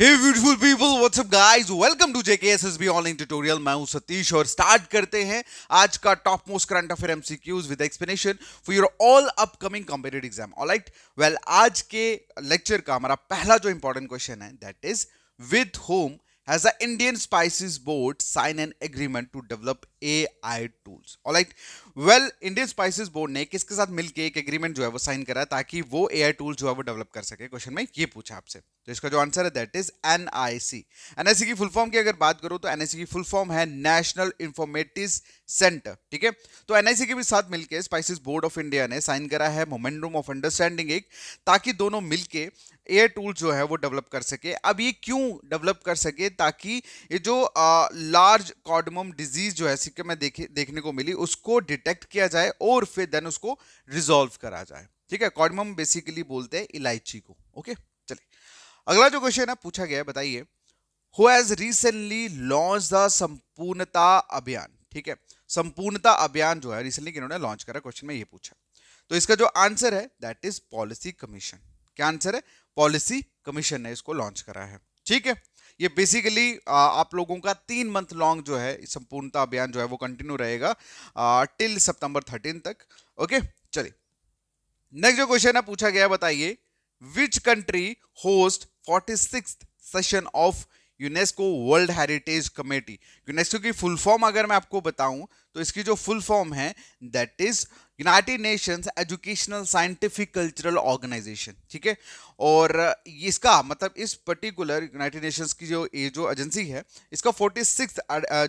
Hey beautiful people, what's up guys? Welcome to JKSSB online tutorial. मैं हूं सतीश और start करते हैं आज का top most current affair MCQs with explanation for your all upcoming competitive exam alright well आज के लेक्चर का हमारा पहला जो इंपॉर्टेंट क्वेश्चन है that is with whom has a Indian Spices Board sign an agreement to develop AI tools. Alright, well Indian Spices Board ने किसके साथ मिलकर एक एग्रीमेंट जो है वो साइन करा ताकि वो AI टूल जो है वो डेवलप कर सके क्वेश्चन में ये पूछा आपसे तो इसका जो आंसर है दैट इज एनआईसी एनआईसी की फुल फॉर्म की अगर बात करूं तो एनआईसी की फुल फॉर्म है नेशनल इंफॉर्मेटिव सेंटर ठीक है तो एनआईसी के भी साथ मिलकर स्पाइसिस बोर्ड ऑफ इंडिया ने साइन करा है मोमेंडम ऑफ अंडरस्टैंडिंग एक ताकि दोनों मिलके एयर टूल जो है वो डेवलप कर सके अब ये क्यों डेवलप कर सके ताकि ये जो लार्ज कॉडमम डिजीज जो है सिक्के में देखे देखने को मिली उसको डिटेक्ट किया जाए और फिर देन उसको रिजोल्व करा जाए ठीक है कॉडमम बेसिकली बोलते हैं इलायची को ओके चलिए अगला जो क्वेश्चन है पूछा गया है बताइए who has recently launch the Sampoornata Abhiyan ठीक है संपूर्णता अभियान जो है रिसेंटली इन्होंने लॉन्च करा क्वेश्चन में ये पूछा तो इसका जो आंसर है दैट इज पॉलिसी कमीशन क्या आंसर है पॉलिसी कमीशन ने इसको लॉन्च करा है ठीक है ये बेसिकली आप लोगों का तीन मंथ लॉन्ग जो है संपूर्णता अभियान जो है वो कंटिन्यू रहेगा टिल सितंबर थर्टीन तक ओके चलिए नेक्स्ट जो क्वेश्चन है पूछा गया बताइए which country host forty session of UNESCO world heritage committee UNESCO की फुल फॉर्म अगर मैं आपको बताऊं तो इसकी जो फुल फॉर्म है that is united nations educational scientific cultural organisation ठीक है और इसका मतलब इस पर्टिकुलर यूनाइटेड नेशंस की जो ये जो एजेंसी है इसका फोर्टी सिक्स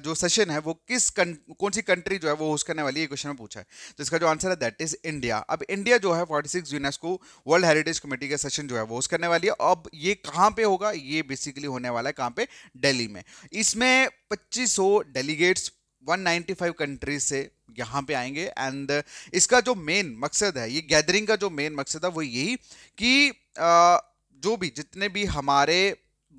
जो सेशन है वो किस कं, कौन सी कंट्री जो है वो होस्ट करने वाली है क्वेश्चन में पूछा है तो इसका जो आंसर है दैट इज इंडिया अब इंडिया जो है forty six UNESCO world heritage committee का सेशन जो है वो होस्ट करने वाली है अब ये कहाँ पर होगा ये बेसिकली होने वाला है कहाँ पे डेली में इसमें पच्चीस डेलीगेट्स 195 कंट्रीज से यहाँ पे आएंगे एंड uh, इसका जो मेन मकसद है ये गैदरिंग का जो मेन मकसद है वो यही कि uh, जो भी जितने भी हमारे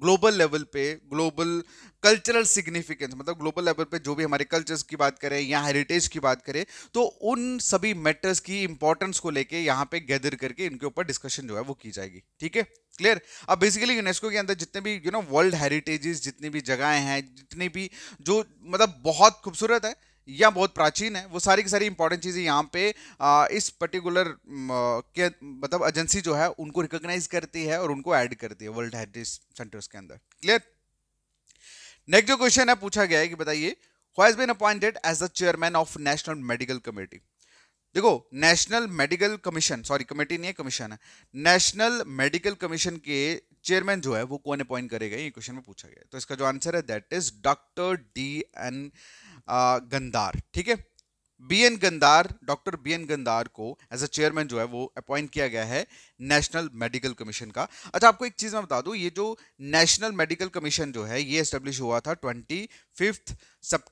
ग्लोबल लेवल पे ग्लोबल कल्चरल सिग्निफिकेंस मतलब ग्लोबल लेवल पे जो भी हमारे कल्चर्स की बात करें या हेरिटेज की बात करें तो उन सभी मैटर्स की इंपॉर्टेंस को लेके यहाँ पे गैदर करके इनके ऊपर डिस्कशन जो है वो की जाएगी ठीक है क्लियर अब बेसिकली यूनेस्को के अंदर जितने भी यू नो वर्ल्ड हेरिटेजेस जितनी भी जगहें हैं जितनी भी जो मतलब बहुत खूबसूरत है या बहुत प्राचीन है वो सारी की सारी इंपॉर्टेंट चीज़ें यहाँ पे आ, इस पर्टिकुलर के मतलब एजेंसी जो है उनको रिकोगनाइज करती है और उनको ऐड करती है वर्ल्ड हेरिटेज सेंटर्स के अंदर क्लियर नेक्स्ट जो क्वेश्चन है पूछा गया है कि बताइए who has been appointed as the chairman of national medical committee देखो national medical commission sorry committee नहीं है कमीशन है नेशनल मेडिकल कमीशन के चेयरमैन जो है वो कौन अपॉइंट करेगा ये क्वेश्चन में पूछा गया तो इसका जो आंसर है that is doctor D N Gandar ठीक है B N Gandar doctor B N Gandar को एज अ चेयरमैन जो है वो अपॉइंट किया गया है नेशनल मेडिकल कमीशन का अच्छा आपको एक चीज़ मैं बता दूं ये जो नेशनल मेडिकल कमीशन जो है ये एस्टेब्लिश हुआ था ट्वेंटी फिफ्थ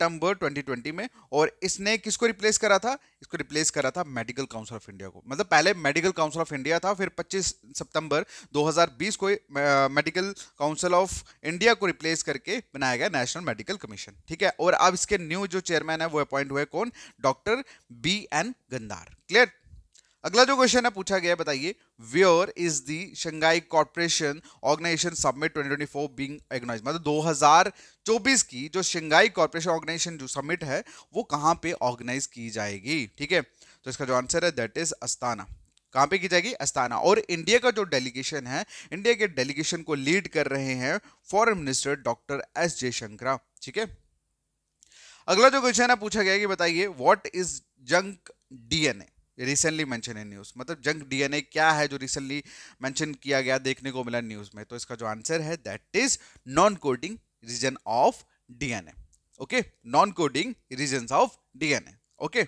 ट्वेंटी ट्वेंटी में और इसने किसको रिप्लेस करा था इसको रिप्लेस करा था मेडिकल काउंसिल ऑफ इंडिया को मतलब पहले मेडिकल काउंसिल ऑफ इंडिया था फिर 25 सितंबर 2020 को मेडिकल काउंसिल ऑफ इंडिया को रिप्लेस करके बनाया गया नेशनल मेडिकल कमीशन ठीक है और अब इसके न्यू जो चेयरमैन है वो अपॉइंट हुए कौन doctor doctor B N Gandar clear अगला जो क्वेश्चन है पूछा गया बताइए where is the Shanghai corporation organisation submit 2024 being organise मतलब 2024 की जो शंघाई कॉर्पोरेशन ऑर्गेनाइजेशन जो समिट है वो कहां पे ऑर्गेनाइज की जाएगी ठीक है तो इसका जो आंसर है दैट इज अस्ताना कहां पे की जाएगी अस्ताना और इंडिया का जो डेलीगेशन है इंडिया के डेलीगेशन को लीड कर रहे हैं foreign minister doctor S Jaishankar ठीक है अगला जो क्वेश्चन है पूछा गया कि बताइए what is junk DNA recently mention in news मतलब जंक डीएनए क्या है जो रिसेंटली मेंशन किया गया देखने को मिला न्यूज़ में तो इसका जो आंसर है that is non coding region of DNA okay non coding region of DNA okay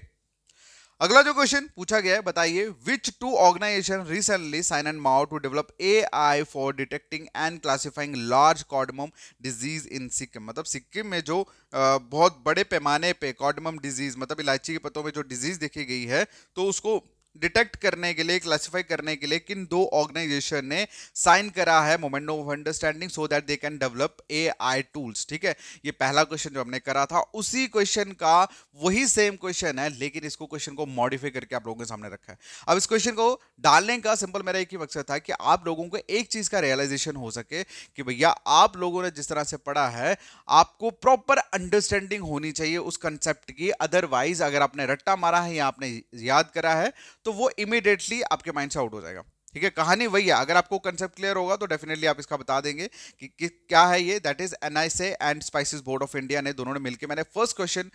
अगला जो क्वेश्चन पूछा गया है बताइए which two organisation recently sign and MoU to develop A I for detecting and classifying large cardamom disease in Sikkim मतलब सिक्किम में जो बहुत बड़े पैमाने पे कॉडमम डिजीज मतलब इलायची के पत्तों में जो डिजीज देखी गई है तो उसको डिटेक्ट करने के लिए क्लासिफाई करने के लिए किन दो ऑर्गेनाइजेशन ने साइन करा है momentum of understanding so that they can develop A I tools ठीक है ये पहला क्वेश्चन जो हमने करा था उसी क्वेश्चन का वही सेम क्वेश्चन है लेकिन इसको क्वेश्चन को मॉडिफाई करके आप लोगों के सामने रखा है अब इस क्वेश्चन को डालने का सिंपल मेरा एक ही मकसद था कि आप लोगों को एक चीज का रियलाइजेशन हो सके कि भैया आप लोगों ने जिस तरह से पढ़ा है आपको प्रॉपर अंडरस्टैंडिंग होनी चाहिए उस कंसेप्ट की अदरवाइज अगर आपने रट्टा मारा है या आपने याद करा है तो वो इमिडिएटली आपके माइंड से आउट हो जाएगा ठीक है कहानी वही है अगर आपको कंसेप्ट क्लियर होगा तो डेफिनेटली आप इसका बता देंगे कि, कि क्या है ये that is N I C and spices board of India ने दोनों ने मिलकर मैंने फर्स्ट क्वेश्चन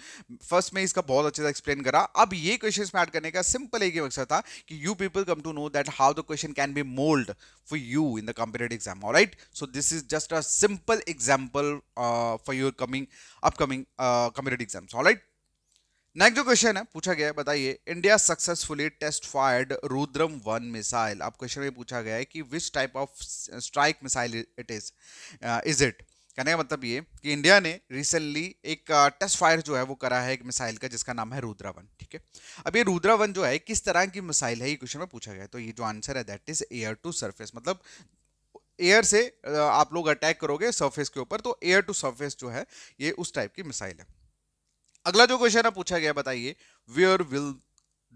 फर्स्ट में इसका बहुत अच्छे से एक्सप्लेन करा अब ये क्वेश्चन में ऐड करने का सिंपल एक ही मकसद था कि you people come to know that how the question can be mould for you in the competitive exam right so this is just a simple example for your coming upcoming competitive exams right next जो question है पूछा गया है बताइए India successfully test fired Rudram one missile आप question में पूछा गया है कि which type of strike missile it is is it कहने का मतलब ये कि इंडिया ने रिसेंटली एक टेस्ट uh, फायर जो है वो करा है एक मिसाइल का जिसका नाम है रुद्रा वन ठीक है अब ये रुद्रा वन जो है किस तरह की मिसाइल है ये क्वेश्चन में पूछा गया है तो ये जो आंसर है that is air to surface मतलब एयर से uh, आप लोग अटैक करोगे सरफेस के ऊपर तो एयर टू सरफेस जो है ये उस टाइप की मिसाइल है अगला जो क्वेश्चन है पूछा गया बताइए where will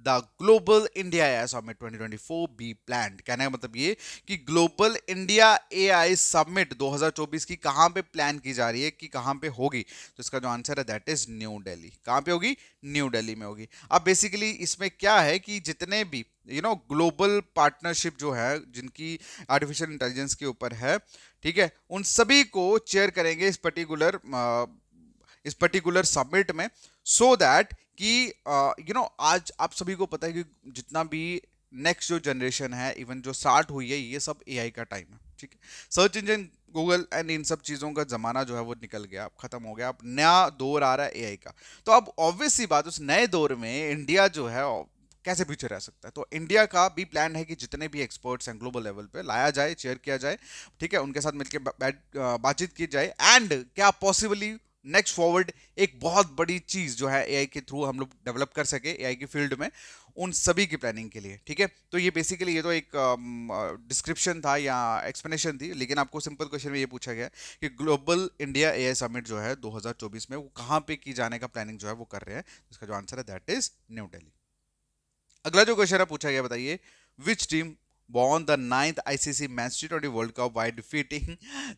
the global India AI summit 2024 be plan कहने का मतलब ये कि ग्लोबल इंडिया एआई समिट 2024 की कहां पे प्लान की जा रही है कि कहाँ पे होगी तो इसका जो आंसर है दैट इज न्यू दिल्ली कहां पे होगी न्यू दिल्ली में होगी अब बेसिकली इसमें क्या है कि जितने भी यू नो ग्लोबल पार्टनरशिप जो है जिनकी आर्टिफिशियल इंटेलिजेंस के ऊपर है ठीक है उन सभी को चेयर करेंगे इस पर्टिकुलर इस पर्टिकुलर सबमिट में सो so दैट कि यू नो आज आप सभी को पता है कि जितना भी नेक्स्ट जो जनरेशन है इवन जो स्टार्ट हुई है ये सब एआई का टाइम है ठीक है सर्च इंजन गूगल एंड इन सब चीज़ों का ज़माना जो है वो निकल गया अब ख़त्म हो गया अब नया दौर आ रहा है एआई का तो अब ऑब्वियसली बात उस नए दौर में इंडिया जो है कैसे पीछे रह सकता है तो इंडिया का भी प्लान है कि जितने भी एक्सपर्ट्स हैं ग्लोबल लेवल पे लाया जाए चेयर किया जाए ठीक है उनके साथ मिलकर बातचीत की जाए एंड क्या पॉसिबली नेक्स्ट फॉरवर्ड एक बहुत बड़ी चीज़ जो है एआई के थ्रू हम लोग डेवलप कर सके एआई के फील्ड में उन सभी की प्लानिंग के लिए ठीक है तो ये बेसिकली ये तो एक डिस्क्रिप्शन um, था या एक्सप्लेनेशन थी लेकिन आपको सिंपल क्वेश्चन में ये पूछा गया कि ग्लोबल इंडिया एआई समिट जो है 2024 में वो कहाँ पे की जाने का प्लानिंग जो है वो कर रहे हैं उसका जो आंसर है दैट इज न्यू डेली अगला जो क्वेश्चन है पूछा गया बताइए which team won won the ninth match T twenty world cup by defeating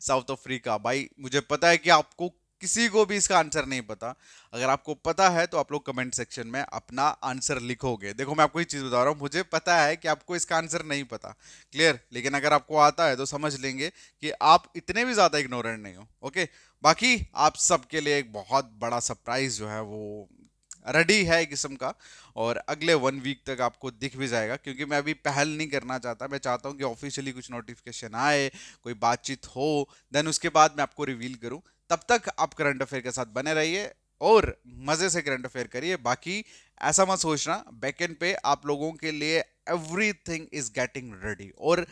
South Africa भाई मुझे पता है कि आपको किसी को भी इसका आंसर नहीं पता अगर आपको पता है तो आप लोग कमेंट सेक्शन में अपना आंसर लिखोगे देखो मैं आपको ये चीज़ बता रहा हूँ मुझे पता है कि आपको इसका आंसर नहीं पता क्लियर लेकिन अगर आपको आता है तो समझ लेंगे कि आप इतने भी ज़्यादा इग्नोरेंट नहीं हो ओके बाकी आप सबके लिए एक बहुत बड़ा सरप्राइज जो है वो रेडी है किस्म का और अगले वन वीक तक आपको दिख भी जाएगा क्योंकि मैं अभी पहल नहीं करना चाहता मैं चाहता हूँ कि ऑफिशियली कुछ नोटिफिकेशन आए कोई बातचीत हो देन उसके बाद मैं आपको रिवील करूँ तब तक आप करंट अफेयर के साथ बने रहिए और मज़े से करंट अफेयर करिए बाकी ऐसा मत सोचना बैकेंड पे आप लोगों के लिए एवरीथिंग इज़ गेटिंग रेडी और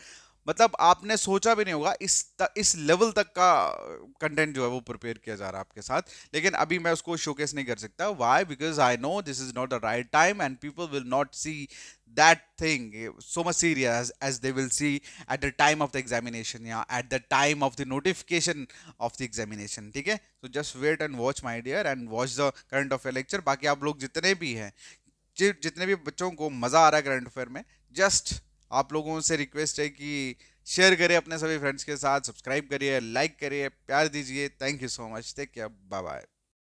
मतलब आपने सोचा भी नहीं होगा इस त, इस लेवल तक का कंटेंट जो है वो प्रिपेयर किया जा रहा है आपके साथ लेकिन अभी मैं उसको शोकेस नहीं कर सकता why because I know this is not the right time and people will not see that thing so much serious as they will see at the time of the examination या at the time of the notification of the examination ठीक है so just wait and watch my dear and watch the current of lecture बाकी आप लोग जितने भी हैं जितने भी बच्चों को मजा आ रहा है करंट अफेयर में जस्ट आप लोगों से रिक्वेस्ट है कि शेयर करिए अपने सभी फ्रेंड्स के साथ सब्सक्राइब करिए लाइक करिए प्यार दीजिए thank you so much take care bye bye